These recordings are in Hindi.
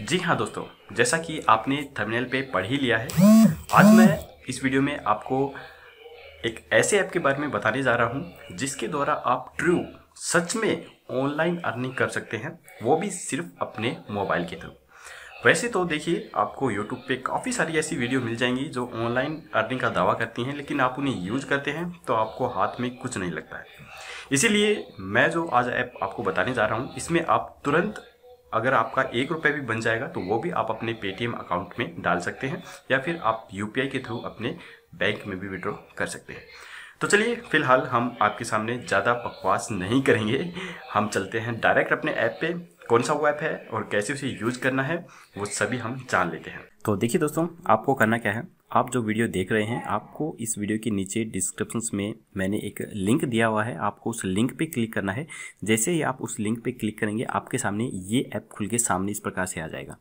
जी हाँ दोस्तों जैसा कि आपने थंबनेल पे पढ़ ही लिया है आज मैं इस वीडियो में आपको एक ऐसे ऐप के बारे में बताने जा रहा हूँ जिसके द्वारा आप ट्रू सच में ऑनलाइन अर्निंग कर सकते हैं वो भी सिर्फ अपने मोबाइल के थ्रू वैसे तो देखिए आपको यूट्यूब पे काफ़ी सारी ऐसी वीडियो मिल जाएंगी जो ऑनलाइन अर्निंग का दावा करती हैं लेकिन आप उन्हें यूज़ करते हैं तो आपको हाथ में कुछ नहीं लगता है इसीलिए मैं जो आज ऐप आपको बताने जा रहा हूँ इसमें आप तुरंत अगर आपका एक रुपये भी बन जाएगा तो वो भी आप अपने पेटीएम अकाउंट में डाल सकते हैं या फिर आप यू के थ्रू अपने बैंक में भी विड्रॉ कर सकते हैं तो चलिए फिलहाल हम आपके सामने ज़्यादा बकवास नहीं करेंगे हम चलते हैं डायरेक्ट अपने ऐप पे कौन सा वो ऐप है और कैसे उसे यूज़ करना है वो सभी हम जान लेते हैं तो देखिए दोस्तों आपको करना क्या है आप जो वीडियो देख रहे हैं आपको इस वीडियो के नीचे डिस्क्रिप्शन में मैंने एक लिंक दिया हुआ है आपको उस लिंक पे क्लिक करना है जैसे ही आप उस लिंक पे क्लिक करेंगे आपके सामने ये ऐप खुल के सामने इस प्रकार से आ जाएगा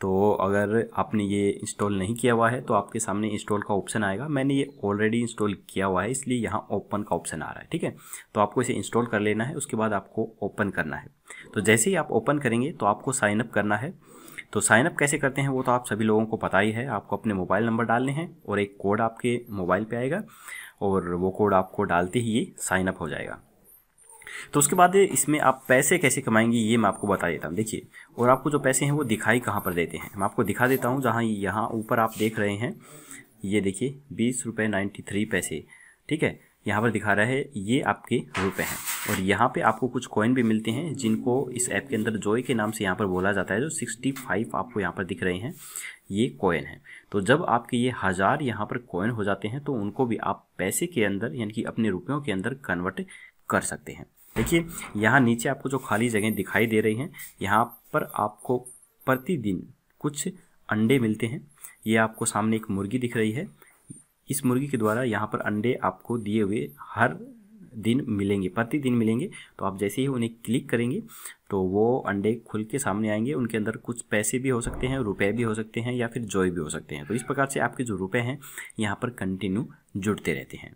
तो अगर आपने ये इंस्टॉल नहीं किया हुआ है तो आपके सामने इंस्टॉल का ऑप्शन आएगा मैंने ये ऑलरेडी इंस्टॉल किया हुआ है इसलिए यहाँ ओपन का ऑप्शन आ रहा है ठीक है तो आपको इसे इंस्टॉल कर लेना है उसके बाद आपको ओपन करना है तो जैसे ही आप ओपन करेंगे तो आपको साइनअप करना है तो साइनअप कैसे करते हैं वो तो आप सभी लोगों को पता ही है आपको अपने मोबाइल नंबर डालने हैं और एक कोड आपके मोबाइल पे आएगा और वो कोड आपको डालते ही ये साइनअप हो जाएगा तो उसके बाद इसमें आप पैसे कैसे कमाएंगे ये मैं आपको बता देता हूँ देखिए और आपको जो पैसे हैं वो दिखाई कहाँ पर देते हैं मैं आपको दिखा देता हूँ जहाँ यहाँ ऊपर आप देख रहे हैं ये देखिए बीस रुपये नाइन्टी थ्री पैसे ठीक है यहाँ पर दिखा रहा है ये आपके रुपये हैं और यहाँ पे आपको कुछ कॉइन भी मिलते हैं जिनको इस ऐप के अंदर जॉय के नाम से यहाँ पर बोला जाता है जो 65 आपको यहाँ पर दिख रहे हैं ये कॉइन है तो जब आपके ये हज़ार यहाँ पर कॉइन हो जाते हैं तो उनको भी आप पैसे के अंदर यानी कि अपने रुपयों के अंदर कन्वर्ट कर सकते हैं देखिए यहाँ नीचे आपको जो खाली जगह दिखाई दे रही हैं यहाँ पर आपको प्रतिदिन कुछ अंडे मिलते हैं ये आपको सामने एक मुर्गी दिख रही है इस मुर्गी के द्वारा यहाँ पर अंडे आपको दिए हुए हर दिन मिलेंगे प्रतिदिन मिलेंगे तो आप जैसे ही उन्हें क्लिक करेंगे तो वो अंडे खुल के सामने आएंगे उनके अंदर कुछ पैसे भी हो सकते हैं रुपए भी हो सकते हैं या फिर जॉय भी हो सकते हैं तो इस प्रकार से आपके जो रुपए हैं यहाँ पर कंटिन्यू जुड़ते रहते हैं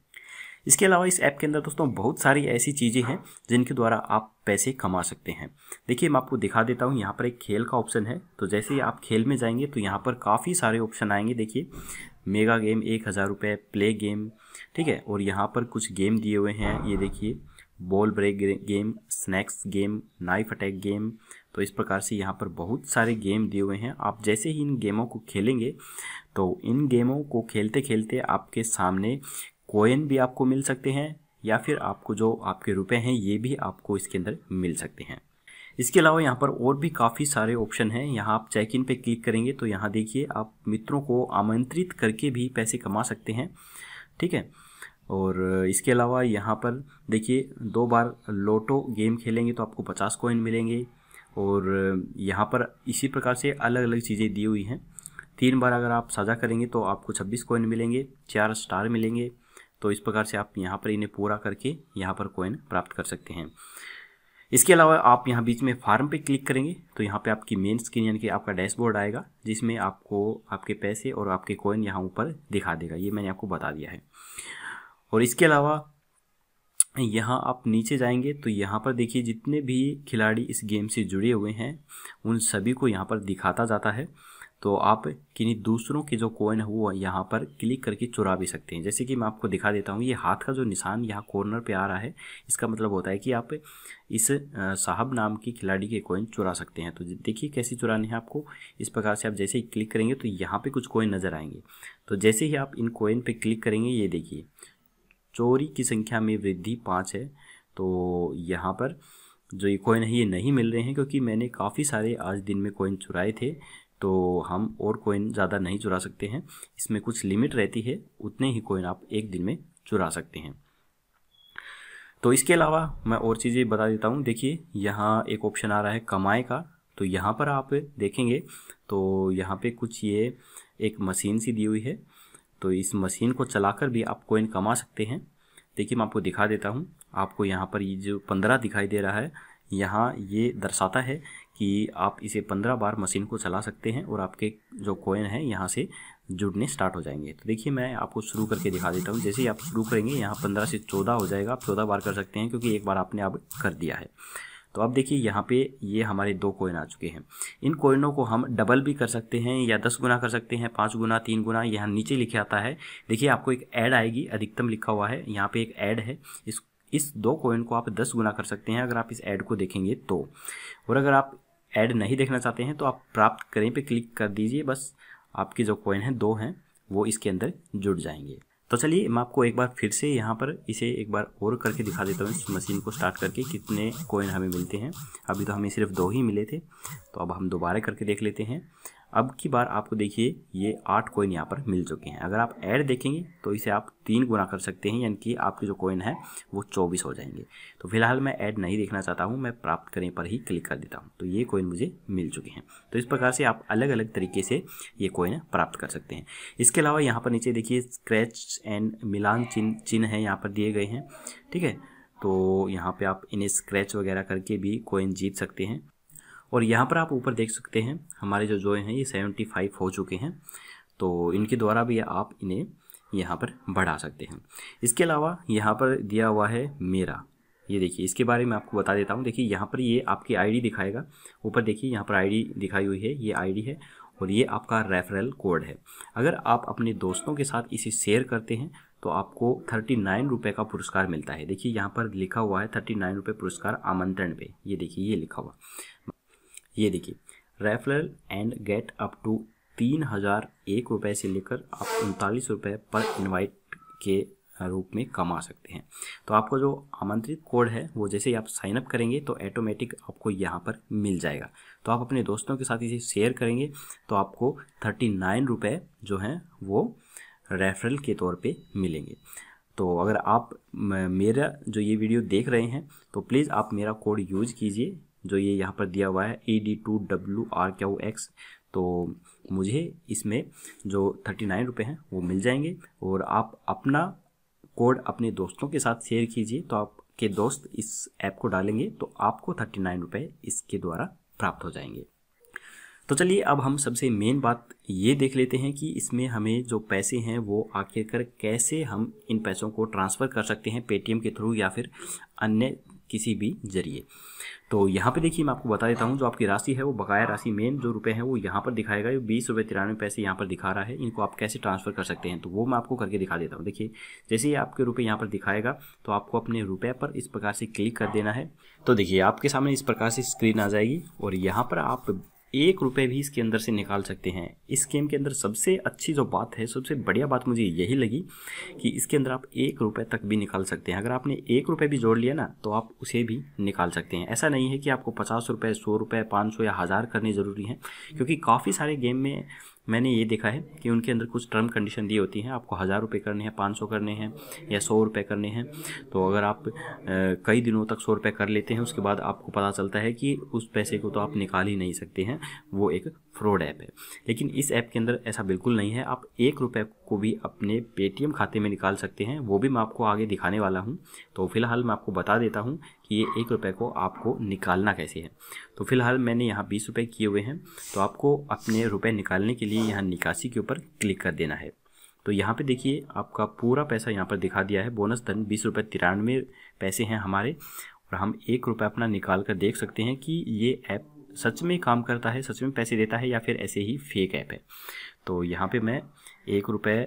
इसके अलावा इस ऐप के अंदर दोस्तों बहुत सारी ऐसी चीज़ें हैं जिनके द्वारा आप पैसे कमा सकते हैं देखिए मैं आपको दिखा देता हूँ यहाँ पर एक खेल का ऑप्शन है तो जैसे ही आप खेल में जाएंगे तो यहाँ पर काफ़ी सारे ऑप्शन आएंगे देखिए मेगा गेम एक हज़ार रुपये प्ले गेम ठीक है और यहाँ पर कुछ गेम दिए हुए हैं ये देखिए ball break game snacks game knife attack game तो इस प्रकार से यहाँ पर बहुत सारे गेम दिए हुए हैं आप जैसे ही इन गेमों को खेलेंगे तो इन गेमों को खेलते खेलते आपके सामने कोइन भी आपको मिल सकते हैं या फिर आपको जो आपके रुपए हैं ये भी आपको इसके अंदर मिल सकते हैं इसके अलावा यहाँ पर और भी काफ़ी सारे ऑप्शन हैं यहाँ आप चेक इन पे क्लिक करेंगे तो यहाँ देखिए आप मित्रों को आमंत्रित करके भी पैसे कमा सकते हैं ठीक है और इसके अलावा यहाँ पर देखिए दो बार लोटो गेम खेलेंगे तो आपको पचास कोइन मिलेंगे और यहाँ पर इसी प्रकार से अलग अलग चीज़ें दी हुई हैं तीन बार अगर आप साझा करेंगे तो आपको छब्बीस कोइन मिलेंगे चार स्टार मिलेंगे तो इस प्रकार से आप यहाँ पर इन्हें पूरा करके यहाँ पर कोइन प्राप्त कर सकते हैं इसके अलावा आप यहाँ बीच में फार्म पे क्लिक करेंगे तो यहाँ पे आपकी मेन स्क्रीन यानी कि आपका डैशबोर्ड आएगा जिसमें आपको आपके पैसे और आपके कॉइन यहाँ ऊपर दिखा देगा ये मैंने आपको बता दिया है और इसके अलावा यहाँ आप नीचे जाएंगे तो यहाँ पर देखिए जितने भी खिलाड़ी इस गेम से जुड़े हुए हैं उन सभी को यहाँ पर दिखाता जाता है तो आप किन्हीं दूसरों के जो कोइन है वो यहाँ पर क्लिक करके चुरा भी सकते हैं जैसे कि मैं आपको दिखा देता हूँ ये हाथ का जो निशान यहाँ कॉर्नर पे आ रहा है इसका मतलब होता है कि आप इस साहब नाम की खिलाड़ी के कोइन चुरा सकते हैं तो देखिए कैसी चुराने हैं आपको इस प्रकार से आप जैसे ही क्लिक करेंगे तो यहाँ पर कुछ कोइन नज़र आएंगे तो जैसे ही आप इन कोइन पर क्लिक करेंगे ये देखिए चोरी की संख्या में वृद्धि पाँच है तो यहाँ पर जो ये कोइन है ये नहीं मिल रहे हैं क्योंकि मैंने काफ़ी सारे आज दिन में कोइन चुराए थे तो हम और कोइन ज़्यादा नहीं चुरा सकते हैं इसमें कुछ लिमिट रहती है उतने ही कोइन आप एक दिन में चुरा सकते हैं तो इसके अलावा मैं और चीज़ें बता देता हूँ देखिए यहाँ एक ऑप्शन आ रहा है कमाए का तो यहाँ पर आप देखेंगे तो यहाँ पे कुछ ये एक मशीन सी दी हुई है तो इस मशीन को चलाकर भी आप कोइन कमा सकते हैं देखिए मैं आपको दिखा देता हूँ आपको यहाँ पर ये जो पंद्रह दिखाई दे रहा है यहाँ ये दर्शाता है कि आप इसे पंद्रह बार मशीन को चला सकते हैं और आपके जो कोयन है यहाँ से जुड़ने स्टार्ट हो जाएंगे तो देखिए मैं आपको शुरू करके दिखा देता हूँ जैसे ही आप शुरू करेंगे यहाँ पंद्रह से चौदह हो जाएगा आप चौदह बार कर सकते हैं क्योंकि एक बार आपने अब कर दिया है तो अब देखिए यहाँ पे ये हमारे दो कोइन आ चुके हैं इन कोइनों को हम डबल भी कर सकते हैं या दस गुना कर सकते हैं पाँच गुना तीन गुना यहाँ नीचे लिखे आता है देखिए आपको एक ऐड आएगी अधिकतम लिखा हुआ है यहाँ पे एक ऐड है इस इस दो कोइन को आप दस गुना कर सकते हैं अगर आप इस ऐड को देखेंगे तो और अगर आप ऐड नहीं देखना चाहते हैं तो आप प्राप्त करें पे क्लिक कर दीजिए बस आपके जो कॉइन हैं दो हैं वो इसके अंदर जुड़ जाएंगे तो चलिए मैं आपको एक बार फिर से यहाँ पर इसे एक बार और करके दिखा देता हूँ इस मशीन को स्टार्ट करके कितने कोइन हमें मिलते हैं अभी तो हमें सिर्फ दो ही मिले थे तो अब हम दोबारा करके देख लेते हैं अब की बार आपको देखिए ये आठ कोइन यहाँ पर मिल चुके हैं अगर आप ऐड देखेंगे तो इसे आप तीन गुना कर सकते हैं यानी कि आपके जो कोइन है वो चौबीस हो जाएंगे तो फिलहाल मैं ऐड नहीं देखना चाहता हूँ मैं प्राप्त करने पर ही क्लिक कर देता हूँ तो ये कोइन मुझे मिल चुके हैं तो इस प्रकार से आप अलग अलग तरीके से ये कोइन प्राप्त कर सकते हैं इसके अलावा यहाँ पर नीचे देखिए स्क्रैच एंड मिलान चिन्ह चिन्ह है यहाँ पर दिए गए हैं ठीक है तो यहाँ पर आप इन्हें स्क्रैच वगैरह करके भी कोइन जीत सकते हैं और यहाँ पर आप ऊपर देख सकते हैं हमारे जो जोए हैं ये सेवेंटी फाइव हो चुके हैं तो इनके द्वारा भी आप इन्हें यहाँ पर बढ़ा सकते हैं इसके अलावा यहाँ पर दिया हुआ है मेरा ये देखिए इसके बारे में आपको बता देता हूँ देखिए यहाँ पर ये आपकी आईडी दिखाएगा ऊपर देखिए यहाँ पर आईडी दिखाई हुई है ये आईडी है और ये आपका रेफरल कोड है अगर आप अपने दोस्तों के साथ इसे शेयर करते हैं तो आपको थर्टी नाइन रुपये का पुरस्कार मिलता है देखिए यहाँ पर लिखा हुआ है थर्टी नाइन रुपये पुरस्कार आमंत्रण पे ये देखिए ये लिखा हुआ ये देखिए referral and get up to तीन हज़ार एक रुपये से लेकर आप उनतालीस रुपये पर इनवाइट के रूप में कमा सकते हैं तो आपको जो आमंत्रित कोड है वो जैसे ही आप साइन अप करेंगे तो ऑटोमेटिक आपको यहाँ पर मिल जाएगा तो आप अपने दोस्तों के साथ इसे शेयर करेंगे तो आपको थर्टी नाइन रुपये जो हैं वो रेफरल के तौर पे मिलेंगे तो अगर आप मेरा जो ये वीडियो देख रहे हैं तो प्लीज़ आप मेरा कोड यूज़ कीजिए जो ये यहाँ पर दिया हुआ है E D two W R क्या हो एक्स तो मुझे इसमें जो थर्टी नाइन रुपये हैं वो मिल जाएंगे और आप अपना कोड अपने दोस्तों के साथ शेयर कीजिए तो आपके दोस्त इस ऐप को डालेंगे तो आपको थर्टी नाइन रुपये इसके द्वारा प्राप्त हो जाएंगे तो चलिए अब हम सबसे मेन बात ये देख लेते हैं कि इसमें हमें जो पैसे हैं वो आखिरकार कैसे हम इन पैसों को ट्रांसफ़र कर सकते हैं पेटीएम के थ्रू या फिर अन्य किसी भी जरिए तो यहाँ पे देखिए मैं आपको बता देता हूँ जो आपकी राशि है वो बकाया राशि मेन जो रुपए हैं वो यहाँ पर दिखाएगा ये बीस रुपये तिरानवे पैसे यहाँ पर दिखा रहा है इनको आप कैसे ट्रांसफ़र कर सकते हैं तो वो मैं आपको करके दिखा देता हूँ देखिए जैसे ही आपके रुपये यहाँ पर दिखाएगा तो आपको अपने रुपये पर इस प्रकार से क्लिक कर देना है तो देखिए आपके सामने इस प्रकार से स्क्रीन आ जाएगी और यहाँ पर आप एक रुपये भी इसके अंदर से निकाल सकते हैं इस गेम के अंदर सबसे अच्छी जो बात है सबसे बढ़िया बात मुझे यही लगी कि इसके अंदर आप एक रुपये तक भी निकाल सकते हैं अगर आपने एक रुपये भी जोड़ लिया ना तो आप उसे भी निकाल सकते हैं ऐसा नहीं है कि आपको पचास रुपये सौ रुपये पाँच सौ या हज़ार करने ज़रूरी हैं क्योंकि काफ़ी सारे गेम में मैंने ये देखा है कि उनके अंदर कुछ टर्म कंडीशन दी होती हैं आपको हज़ार रुपये करने हैं पाँच सौ करने हैं या सौ रुपये करने हैं तो अगर आप कई दिनों तक सौ रुपये कर लेते हैं उसके बाद आपको पता चलता है कि उस पैसे को तो आप निकाल ही नहीं सकते हैं वो एक फ्रॉड ऐप है लेकिन इस ऐप के अंदर ऐसा बिल्कुल नहीं है आप एक रुपये को भी अपने पेटीएम खाते में निकाल सकते हैं वो भी मैं आपको आगे दिखाने वाला हूँ तो फ़िलहाल मैं आपको बता देता हूँ कि ये एक रुपये को आपको निकालना कैसे है तो फिलहाल मैंने यहाँ बीस रुपये किए हुए हैं तो आपको अपने रुपये निकालने के लिए यहाँ निकासी के ऊपर क्लिक कर देना है तो यहाँ पे देखिए आपका पूरा पैसा यहाँ पर दिखा दिया है बोनस धन बीस रुपये तिरानवे पैसे हैं हमारे और हम एक रुपये अपना निकाल कर देख सकते हैं कि ये ऐप सच में काम करता है सच में पैसे देता है या फिर ऐसे ही फेक ऐप है तो यहाँ पे मैं एक रुपये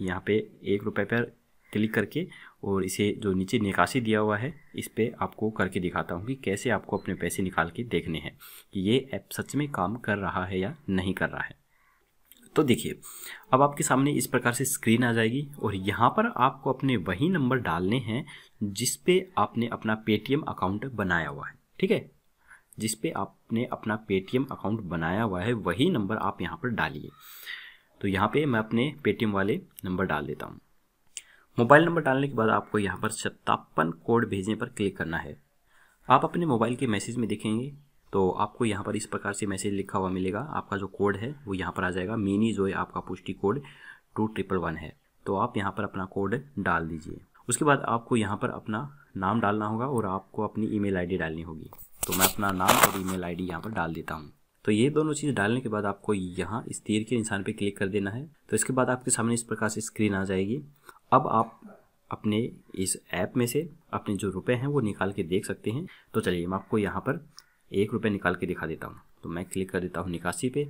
यहाँ पे एक रुपये पर क्लिक करके और इसे जो नीचे निकासी दिया हुआ है इस पर आपको करके दिखाता हूँ कि कैसे आपको अपने पैसे निकाल के देखने हैं कि ये ऐप सच में काम कर रहा है या नहीं कर रहा है तो देखिए अब आपके सामने इस प्रकार से स्क्रीन आ जाएगी और यहाँ पर आपको अपने वही नंबर डालने हैं जिस पे आपने अपना पेटीएम अकाउंट बनाया हुआ है ठीक है जिस पे आपने अपना पेटीएम अकाउंट बनाया हुआ है वही नंबर आप यहाँ पर डालिए तो यहाँ पे मैं अपने पेटीएम वाले नंबर डाल देता हूँ मोबाइल नंबर डालने के बाद आपको यहाँ पर सत्तापन कोड भेजने पर क्लिक करना है आप अपने मोबाइल के मैसेज में देखेंगे तो आपको यहाँ पर इस प्रकार से मैसेज लिखा हुआ मिलेगा आपका जो कोड है वो यहाँ पर आ जाएगा मिनी जो आपका पुष्टि कोड टू ट्रिपल वन है तो आप यहाँ पर अपना कोड डाल दीजिए उसके बाद आपको यहाँ पर अपना नाम डालना होगा और आपको अपनी ईमेल आईडी डालनी होगी तो मैं अपना नाम और ईमेल आईडी यहाँ पर डाल देता हूँ तो ये दोनों चीज़ डालने के बाद आपको यहाँ इस तीर के निशान पर क्लिक कर देना है तो इसके बाद आपके सामने इस प्रकार से स्क्रीन आ जाएगी अब आप अपने इस ऐप में से अपने जो रुपए हैं वो निकाल के देख सकते हैं तो चलिए मैं आपको यहाँ पर एक रुपये निकाल के दिखा देता हूँ तो मैं क्लिक कर देता हूँ निकासी पे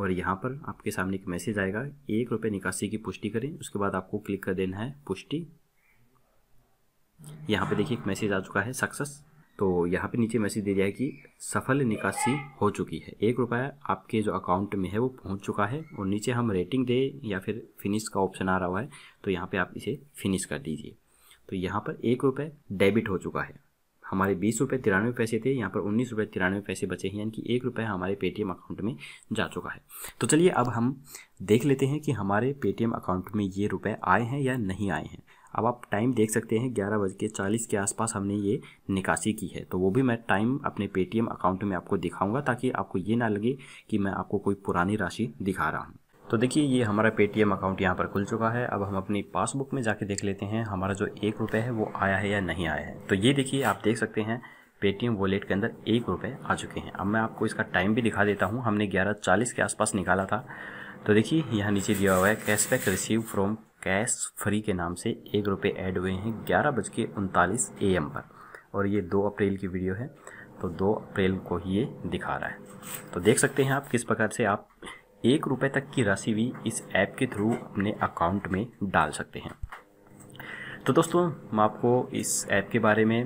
और यहाँ पर आपके सामने एक मैसेज आएगा एक रुपये निकासी की पुष्टि करें उसके बाद आपको क्लिक कर देना है पुष्टि यहाँ पे देखिए एक मैसेज आ चुका है सक्सेस तो यहाँ पे नीचे मैसेज दे दिया है कि सफल निकासी हो चुकी है एक रुपया आपके जो अकाउंट में है वो पहुँच चुका है और नीचे हम रेटिंग दे या फिर फिनिश का ऑप्शन आ रहा हुआ है तो यहाँ पे आप इसे फिनिश कर दीजिए तो यहाँ पर एक रुपये डेबिट हो चुका है हमारे बीस रुपये तिरानवे पैसे थे यहाँ पर उन्नीस रुपये तिरानवे पैसे बचे हैं यानी कि एक रुपये हमारे पेटीएम अकाउंट में जा चुका है तो चलिए अब हम देख लेते हैं कि हमारे पेटीएम अकाउंट में ये रुपये आए हैं या नहीं आए हैं अब आप टाइम देख सकते हैं ग्यारह बज के चालीस के आसपास हमने ये निकासी की है तो वो भी मैं टाइम अपने पेटीएम अकाउंट में आपको दिखाऊंगा ताकि आपको ये ना लगे कि मैं आपको कोई पुरानी राशि दिखा रहा हूँ तो देखिए ये हमारा पेटीएम अकाउंट यहाँ पर खुल चुका है अब हम अपनी पासबुक में जाके देख लेते हैं हमारा जो एक रुपये है वो आया है या नहीं आया है तो ये देखिए आप देख सकते हैं पेटीएम वॉलेट के अंदर एक रुपये आ चुके हैं अब मैं आपको इसका टाइम भी दिखा देता हूँ हमने ग्यारह चालीस के आसपास निकाला था तो देखिए यहाँ नीचे दिया हुआ है cashback receive from Cashfree के नाम से एक रुपये ऐड हुए हैं ग्यारह बज के उनतालीस ए एम पर और ये दो अप्रैल की वीडियो है तो दो अप्रैल को ही ये दिखा रहा है तो देख सकते हैं आप किस प्रकार से आप एक रुपये तक की राशि भी इस ऐप के थ्रू अपने अकाउंट में डाल सकते हैं तो दोस्तों मैं आपको इस ऐप के बारे में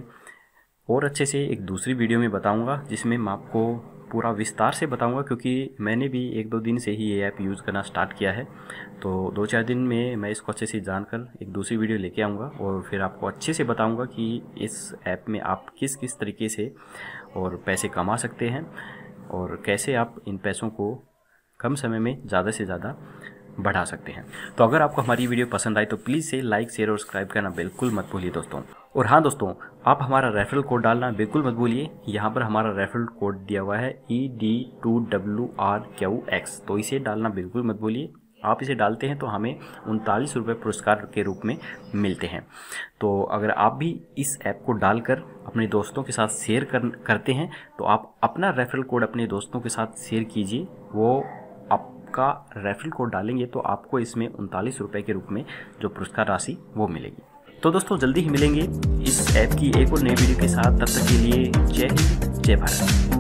और अच्छे से एक दूसरी वीडियो में बताऊंगा जिसमें मैं आपको पूरा विस्तार से बताऊंगा क्योंकि मैंने भी एक दो दिन से ही ये ऐप यूज़ करना स्टार्ट किया है तो दो चार दिन में मैं इसको अच्छे से जानकर एक दूसरी वीडियो लेके आऊँगा और फिर आपको अच्छे से बताऊँगा कि इस ऐप में आप किस किस तरीके से और पैसे कमा सकते हैं और कैसे आप इन पैसों को कम समय में ज़्यादा से ज़्यादा बढ़ा सकते हैं तो अगर आपको हमारी वीडियो पसंद आई तो प्लीज़ से लाइक शेयर और सब्सक्राइब करना बिल्कुल मत भूलिए दोस्तों और हाँ दोस्तों आप हमारा रेफरल कोड डालना बिल्कुल मत भूलिए यहाँ पर हमारा रेफरल कोड दिया हुआ है E D two W R Q X तो इसे डालना बिल्कुल मत भूलिए आप इसे डालते हैं तो हमें उनतालीस रुपये पुरस्कार के रूप में मिलते हैं तो अगर आप भी इस ऐप को डालकर अपने दोस्तों के साथ शेयर कर करते हैं तो आप अपना रेफरल कोड अपने दोस्तों के साथ शेयर कीजिए वो आपका रेफरल कोड डालेंगे तो आपको इसमें उनतालीस रुपये के रूप में जो पुरस्कार राशि वो मिलेगी तो दोस्तों जल्दी ही मिलेंगे इस ऐप की एक और नई वीडियो के साथ तब तक के लिए जय हिंद जय भारत